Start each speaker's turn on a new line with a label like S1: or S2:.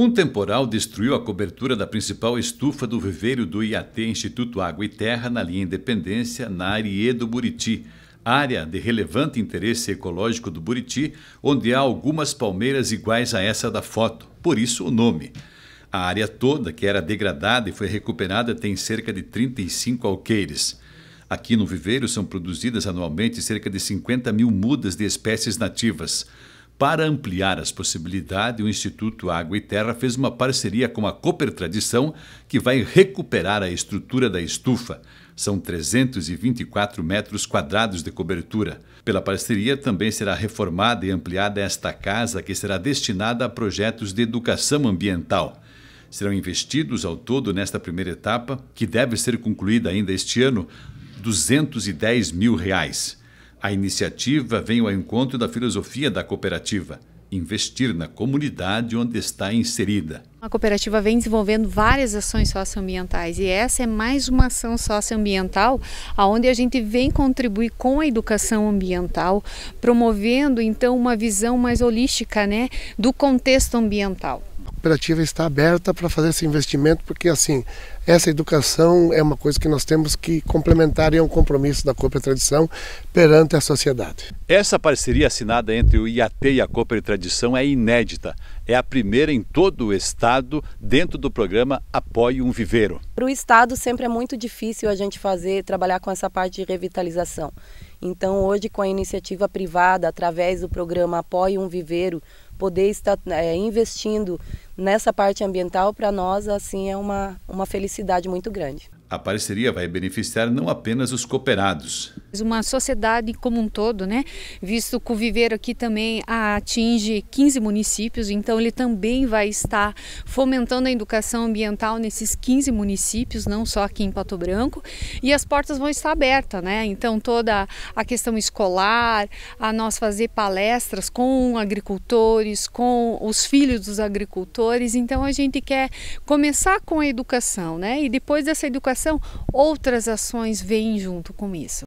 S1: Um temporal destruiu a cobertura da principal estufa do viveiro do IAT Instituto Água e Terra na linha Independência, na do Buriti, área de relevante interesse ecológico do Buriti, onde há algumas palmeiras iguais a essa da foto, por isso o nome. A área toda, que era degradada e foi recuperada, tem cerca de 35 alqueires. Aqui no viveiro são produzidas anualmente cerca de 50 mil mudas de espécies nativas. Para ampliar as possibilidades, o Instituto Água e Terra fez uma parceria com a Cooper Tradição, que vai recuperar a estrutura da estufa. São 324 metros quadrados de cobertura. Pela parceria, também será reformada e ampliada esta casa, que será destinada a projetos de educação ambiental. Serão investidos ao todo nesta primeira etapa, que deve ser concluída ainda este ano, 210 mil reais. A iniciativa vem ao encontro da filosofia da cooperativa, investir na comunidade onde está inserida.
S2: A cooperativa vem desenvolvendo várias ações socioambientais e essa é mais uma ação socioambiental aonde a gente vem contribuir com a educação ambiental, promovendo então uma visão mais holística, né, do contexto ambiental
S3: cooperativa está aberta para fazer esse investimento, porque assim, essa educação é uma coisa que nós temos que complementar e é um compromisso da Cooper Tradição perante a sociedade.
S1: Essa parceria assinada entre o IAT e a Cooper Tradição é inédita é a primeira em todo o estado dentro do programa Apoio um Viveiro.
S3: Para o estado sempre é muito difícil a gente fazer, trabalhar com essa parte de revitalização. Então hoje com a iniciativa privada, através do programa Apoio um Viveiro, poder estar é, investindo nessa parte ambiental para nós assim é uma, uma felicidade muito grande.
S1: A parceria vai beneficiar não apenas os cooperados,
S3: uma sociedade como um todo, né?
S2: Visto que o viveiro aqui também atinge 15 municípios, então ele também vai estar fomentando a educação ambiental nesses 15 municípios, não só aqui em Pato Branco. E as portas vão estar abertas, né? Então toda a questão escolar, a nós fazer palestras com agricultores, com os filhos dos agricultores. Então a gente quer começar com a educação, né? E depois dessa educação, outras ações vêm junto com isso.